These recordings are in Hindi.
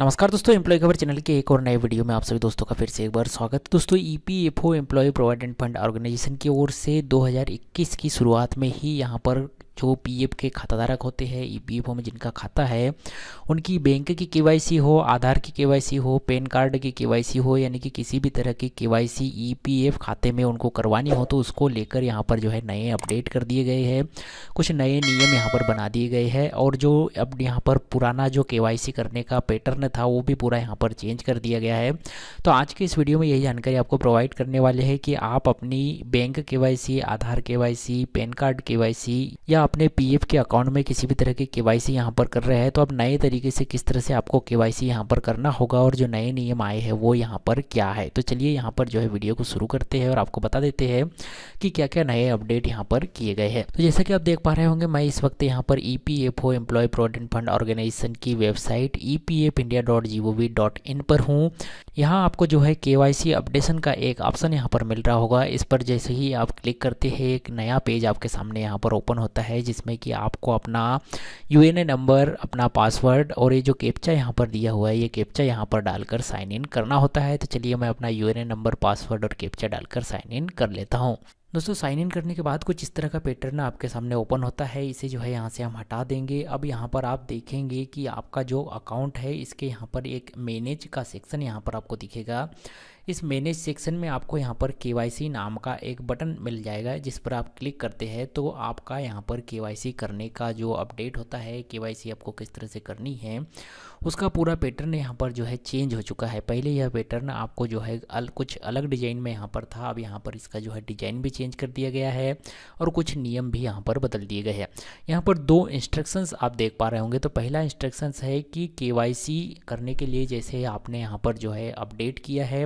नमस्कार दोस्तों एम्प्लॉय खबर चैनल के एक और नए वीडियो में आप सभी दोस्तों का फिर से एक बार स्वागत पी दोस्तों EPFO employee provident fund organisation की ओर से 2021 की शुरुआत में ही यहां पर जो पीएफ e के खाताधारक होते हैं ईपीएफओ e में जिनका खाता है उनकी बैंक की केवाईसी हो आधार की केवाईसी हो पैन कार्ड की केवाईसी हो यानी कि किसी भी तरह की केवाईसी ईपीएफ e खाते में उनको करवानी हो तो उसको लेकर यहाँ पर जो है नए अपडेट कर दिए गए हैं कुछ नए नियम यहाँ पर बना दिए गए हैं और जो अब यहाँ पर पुराना जो के करने का पैटर्न था वो भी पूरा यहाँ पर चेंज कर दिया गया है तो आज के इस वीडियो में यही जानकारी आपको प्रोवाइड करने वाले हैं कि आप अपनी बैंक के आधार के पैन कार्ड के या आपने पीएफ के अकाउंट में किसी भी तरह की के वाई सी पर कर रहे हैं तो आप नए तरीके से किस तरह से आपको के वाई सी यहाँ पर करना होगा और जो नए नियम आए हैं वो यहाँ पर क्या है तो चलिए यहाँ पर जो है वीडियो को शुरू करते हैं और आपको बता देते हैं कि क्या क्या नए अपडेट यहाँ पर किए गए हैं तो जैसा कि आप देख पा रहे होंगे मैं इस वक्त यहाँ पर E P F O employ provident fund organisation की website E P F India dot G O V dot in पर हूँ यहाँ आपको जो है के वाई सी अपडेशन का एक ऑप्शन यहाँ पर मिल रहा होगा इस पर जैसे ही आप क्लिक करते हैं एक नया पेज आपके सामने यहाँ पर ओपन होता है है जिसमें कि आपको अपना यू नंबर अपना पासवर्ड और ये जो कैप्चा यहाँ पर दिया हुआ है ये कैप्चा यहाँ पर डालकर साइन इन करना होता है तो चलिए मैं अपना यू नंबर पासवर्ड और कैप्चा डालकर साइन इन कर लेता हूँ दोस्तों साइन इन करने के बाद कुछ इस तरह का पैटर्न आपके सामने ओपन होता है इसे जो है यहाँ से हम हटा देंगे अब यहाँ पर आप देखेंगे कि आपका जो अकाउंट है इसके यहाँ पर एक मैनेज का सेक्शन यहाँ पर आपको दिखेगा इस मैनेज सेक्शन में आपको यहाँ पर के नाम का एक बटन मिल जाएगा जिस पर आप क्लिक करते हैं तो आपका यहाँ पर के करने का जो अपडेट होता है के आपको किस तरह से करनी है उसका पूरा पैटर्न यहाँ पर जो है चेंज हो चुका है पहले यह पैटर्न आपको जो है अल, कुछ अलग डिज़ाइन में यहाँ पर था अब यहाँ पर इसका जो है डिज़ाइन भी चेंज कर दिया गया है और कुछ नियम भी यहाँ पर बदल दिए गए हैं यहाँ पर दो इंस्ट्रक्शंस आप देख पा रहे होंगे तो पहला इंस्ट्रक्शंस है कि के करने के लिए जैसे आपने यहाँ पर जो है अपडेट किया है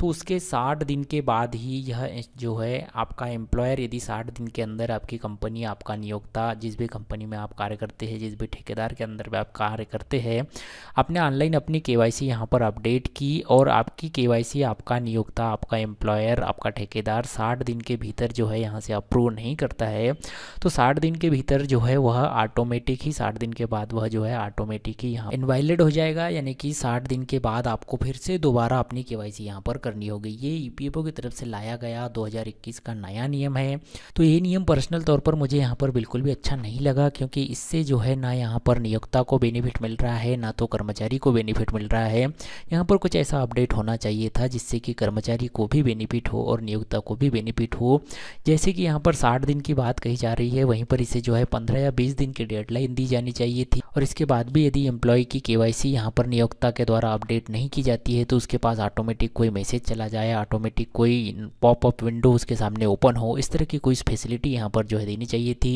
तो उसके साठ दिन के बाद ही यह जो है आपका एम्प्लॉयर यदि साठ दिन के अंदर आपकी कंपनी आपका नियोक्ता जिस भी कंपनी में आप कार्य करते हैं जिस भी ठेकेदार के अंदर भी आप कार्य करते हैं आपने ऑनलाइन अपनी के वाई सी यहाँ पर अपडेट की और आपकी के वाई सी आपका नियोक्ता आपका एम्प्लॉयर आपका ठेकेदार साठ दिन के भीतर जो है यहाँ से अप्रूव नहीं करता है तो साठ दिन के भीतर जो है वह ऑटोमेटिक ही साठ दिन के बाद वह जो है ऑटोमेटिक ही यहाँ इन्वाइलेड हो जाएगा यानी कि साठ दिन के बाद आपको फिर से दोबारा अपनी के वाई सी यहाँ पर करनी होगी ये ई e की तरफ से लाया गया 2021 का नया नियम है तो ये नियम पर्सनल तौर पर मुझे यहाँ पर बिल्कुल भी अच्छा नहीं लगा क्योंकि इससे जो है ना यहाँ पर नियोक्ता को बेनिफिट मिल रहा है ना तो कर्मचारी को बेनिफिट मिल रहा है यहाँ पर कुछ ऐसा अपडेट होना चाहिए था जिससे कि कर्मचारी को भी बेनिफिट हो और नियोक्ता को भी बेनिफिट हो जैसे कि यहाँ पर साठ दिन की बात कही जा रही है वहीं पर इसे जो है पंद्रह या बीस दिन की डेडलाइन दी जानी चाहिए थी और इसके बाद भी यदि एम्प्लॉय की के वाई यहाँ पर नियोक्ता के द्वारा अपडेट नहीं की जाती है तो उसके पास ऑटोमेटिक कोई मैसेज चला जाए ऑटोमेटिक कोई पॉपअप विंडो उसके सामने ओपन हो इस तरह की कोई फैसिलिटी यहाँ पर जो है देनी चाहिए थी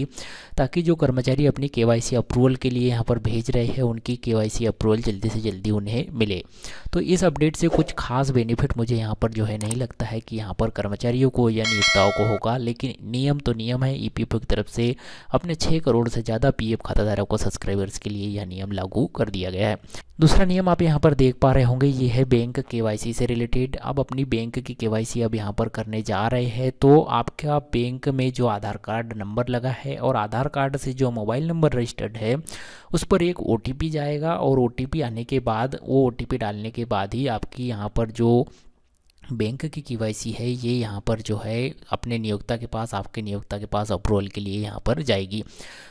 ताकि जो कर्मचारी अपनी के अप्रूवल के लिए यहाँ पर भेज रहे हैं उनकी के अप्रूवल जल्दी से जल्दी उन्हें मिले तो इस अपडेट से कुछ खास बेनिफिट मुझे यहाँ पर जो है नहीं लगता है कि यहाँ पर कर्मचारियों को या नियोक्ताओं को होगा लेकिन नियम तो नियम है ई e की तरफ से अपने छः करोड़ से ज़्यादा एफ खाताधारक को सब्सक्राइबर्स के लिए यह नियम लागू कर दिया गया है दूसरा नियम आप यहाँ पर देख पा रहे होंगे ये है बैंक के से रिलेटेड अपडेट अब अपनी बैंक की केवाईसी अब यहाँ पर करने जा रहे हैं तो आपका बैंक में जो आधार कार्ड नंबर लगा है और आधार कार्ड से जो मोबाइल नंबर रजिस्टर्ड है उस पर एक ओ जाएगा और ओ आने के बाद वो ओ डालने के बाद ही आपकी यहाँ पर जो बैंक की केवाईसी है ये यहाँ पर जो है अपने नियोक्ता के पास आपके नियोक्ता के पास अप्रूवल के लिए यहाँ पर जाएगी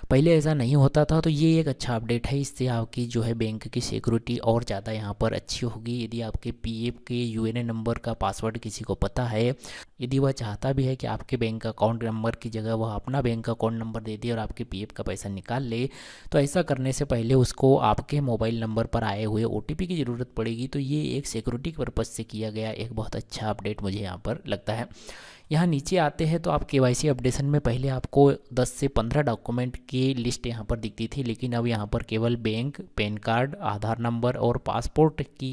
पहले ऐसा नहीं होता था तो ये एक अच्छा अपडेट है इससे आपकी जो है बैंक की सिक्योरिटी और ज़्यादा यहाँ पर अच्छी होगी यदि आपके पीएफ के यूएनए नंबर का पासवर्ड किसी को पता है यदि वह चाहता भी है कि आपके बैंक अकाउंट नंबर की जगह वह अपना बैंक अकाउंट नंबर दे दे और आपके पीएफ का पैसा निकाल ले तो ऐसा करने से पहले उसको आपके मोबाइल नंबर पर आए हुए ओ की ज़रूरत पड़ेगी तो ये एक सिक्योरिटी पर्पज़ से किया गया एक बहुत अच्छा अपडेट मुझे यहाँ पर लगता है यहाँ नीचे आते हैं तो आप के वाई अपडेशन में पहले आपको 10 से 15 डॉक्यूमेंट की लिस्ट यहाँ पर दिखती थी लेकिन अब यहाँ पर केवल bank PAN card Aadhaar number और पासपोर्ट की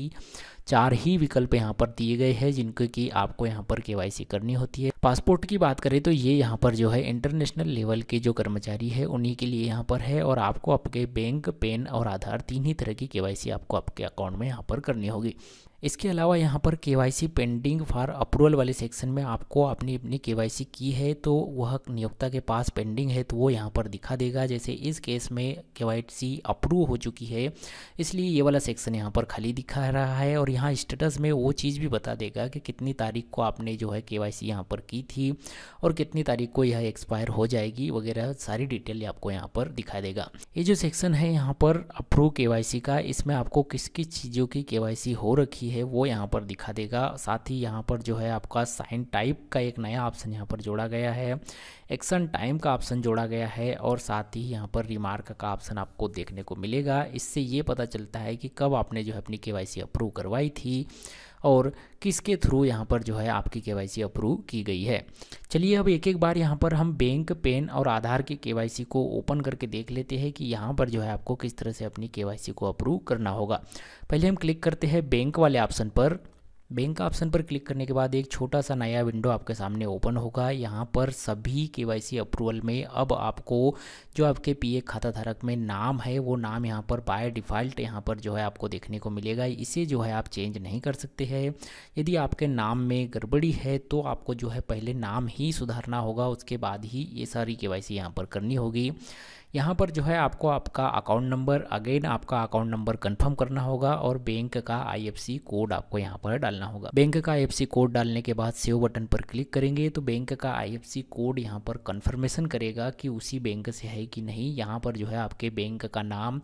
चार ही विकल्प यहाँ पर दिए गए हैं जिनके की आपको यहाँ पर के करनी होती है पासपोर्ट की बात करें तो ये यहाँ पर जो है इंटरनेशनल लेवल के जो कर्मचारी है उन्हीं के लिए यहाँ पर है और आपको आपके बैंक पेन और आधार तीन ही तरह की के आपको आपके अकाउंट में यहाँ पर करनी होगी इसके अलावा यहाँ पर के पेंडिंग फॉर अप्रूवल वाले सेक्शन में आपको अपनी अपनी के की है तो वह नियोक्ता के पास पेंडिंग है तो वो यहाँ पर दिखा देगा जैसे इस केस में के अप्रूव हो चुकी है इसलिए ये वाला सेक्शन यहाँ पर खाली दिखा रहा है और यहाँ स्टेटस में वो चीज़ भी बता देगा कि कितनी तारीख को आपने जो है के वाई यहाँ पर की थी और कितनी तारीख को यह एक्सपायर हो जाएगी वगैरह सारी डिटेल आपको यहाँ पर दिखा देगा ये जो सेक्शन है यहाँ पर अप्रूव के का इसमें आपको किस किस चीज़ों की के हो रखी है है वो यहाँ पर दिखा देगा साथ ही यहाँ पर जो है आपका साइन टाइप का एक नया ऑप्शन यहाँ पर जोड़ा गया है एक्शन टाइम का ऑप्शन जोड़ा गया है और साथ ही यहाँ पर रिमार्क का ऑप्शन आपको देखने को मिलेगा इससे ये पता चलता है कि कब आपने जो है अपनी के अप्रूव करवाई थी और किसके थ्रू यहाँ पर जो है आपकी के अप्रूव की गई है चलिए अब एक एक बार यहाँ पर हम बैंक पेन और आधार के के को ओपन करके देख लेते हैं कि यहाँ पर जो है आपको किस तरह से अपनी के को अप्रूव करना होगा पहले हम क्लिक करते हैं बैंक वाले ऑप्शन पर बैंक का ऑप्शन पर क्लिक करने के बाद एक छोटा सा नया विंडो आपके सामने ओपन होगा यहाँ पर सभी के अप्रूवल में अब आपको जो आपके पी खाता धारक में नाम है वो नाम यहाँ पर बाय डिफ़ॉल्ट यहाँ पर जो है आपको देखने को मिलेगा इसे जो है आप चेंज नहीं कर सकते हैं यदि आपके नाम में गड़बड़ी है तो आपको जो है पहले नाम ही सुधारना होगा उसके बाद ही ये सारी के वाई यहाँ पर करनी होगी यहाँ पर जो है आपको आपका अकाउंट नंबर अगेन आपका अकाउंट नंबर कंफर्म करना होगा और बैंक का आईएफसी कोड आपको यहाँ पर डालना होगा बैंक का आईएफसी कोड डालने के बाद सेव बटन पर क्लिक करेंगे तो बैंक का आईएफसी कोड यहाँ पर कंफर्मेशन करेगा कि उसी बैंक से है कि नहीं यहाँ पर जो है आपके बैंक का नाम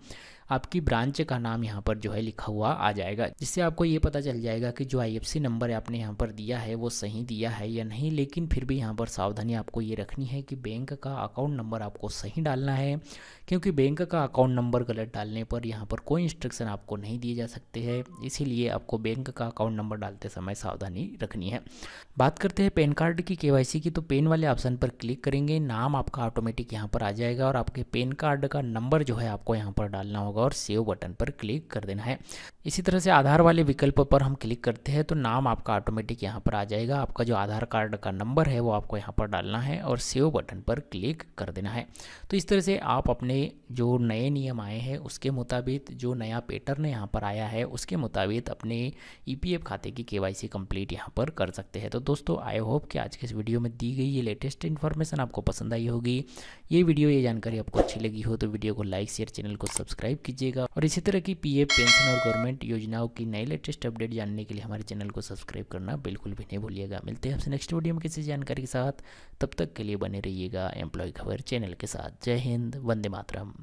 आपकी ब्रांच का नाम यहाँ पर जो है लिखा हुआ आ जाएगा जिससे आपको ये पता चल जाएगा कि जो आई नंबर आपने यहाँ पर दिया है वो सही दिया है या नहीं लेकिन फिर भी यहाँ पर सावधानी आपको ये रखनी है कि बैंक का अकाउंट नंबर आपको सही डालना है क्योंकि बैंक का अकाउंट नंबर गलत डालने पर यहाँ पर कोई इंस्ट्रक्शन आपको नहीं दिए जा सकते हैं इसीलिए आपको बैंक का अकाउंट नंबर डालते समय सावधानी रखनी है बात करते हैं पेन कार्ड की केवाईसी की तो पेन वाले ऑप्शन पर क्लिक करेंगे नाम आपका ऑटोमेटिक यहाँ पर आ जाएगा और आपके पेन कार्ड का नंबर जो है आपको यहाँ पर डालना होगा होगा और सेव बटन पर क्लिक कर देना है इसी तरह से आधार वाले विकल्प पर हम क्लिक करते हैं तो नाम आपका ऑटोमेटिक यहाँ पर आ जाएगा आपका जो आधार कार्ड का नंबर है वो आपको यहाँ पर डालना है और सेव बटन पर क्लिक कर देना है तो इस तरह से आप अपने जो नए नियम आए हैं उसके मुताबिक जो नया पेटर्न यहाँ पर आया है उसके मुताबिक अपने ई e खाते की के वाई कंप्लीट यहाँ पर कर सकते हैं तो दोस्तों आई होप कि आज के इस वीडियो में दी गई ये लेटेस्ट इन्फॉर्मेशन आपको पसंद आई होगी ये वीडियो ये जानकारी आपको अच्छी लगी हो तो वीडियो को लाइक शेयर चैनल को सब्सक्राइब कीजिएगा और इसी तरह की पीएफ पेंशन और गवर्नमेंट योजनाओं की नई लेटेस्ट अपडेट जानने के लिए हमारे चैनल को सब्सक्राइब करना बिल्कुल भी नहीं भूलिएगा मिलते हैं आपसे नेक्स्ट वीडियो में किसी जानकारी के साथ तब तक के लिए बने रहिएगा एम्प्लॉय खबर चैनल के साथ जय हिंद वंदे मातरम